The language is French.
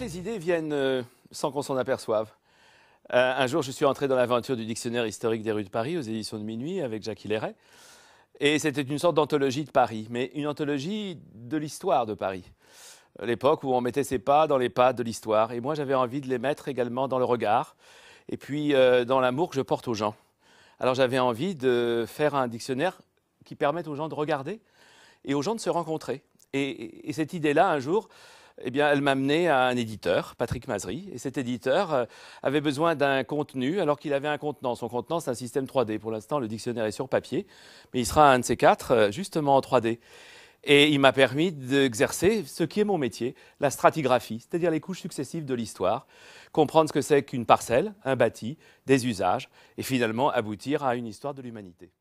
les idées viennent euh, sans qu'on s'en aperçoive. Euh, un jour, je suis entré dans l'aventure du dictionnaire historique des rues de Paris aux éditions de Minuit avec Jacques Hilleray. Et c'était une sorte d'anthologie de Paris, mais une anthologie de l'histoire de Paris. Euh, l'époque où on mettait ses pas dans les pas de l'histoire. Et moi, j'avais envie de les mettre également dans le regard et puis dans l'amour que je porte aux gens. Alors j'avais envie de faire un dictionnaire qui permette aux gens de regarder et aux gens de se rencontrer. et cette idée-là, un jour, eh elle m'a amené à un éditeur, Patrick Mazery. Et cet éditeur euh, avait besoin d'un contenu, alors qu'il avait un contenant. Son contenant, c'est un système 3D. Pour l'instant, le dictionnaire est sur papier, mais il sera un de ces quatre, euh, justement en 3D. Et il m'a permis d'exercer ce qui est mon métier, la stratigraphie, c'est-à-dire les couches successives de l'histoire, comprendre ce que c'est qu'une parcelle, un bâti, des usages, et finalement aboutir à une histoire de l'humanité.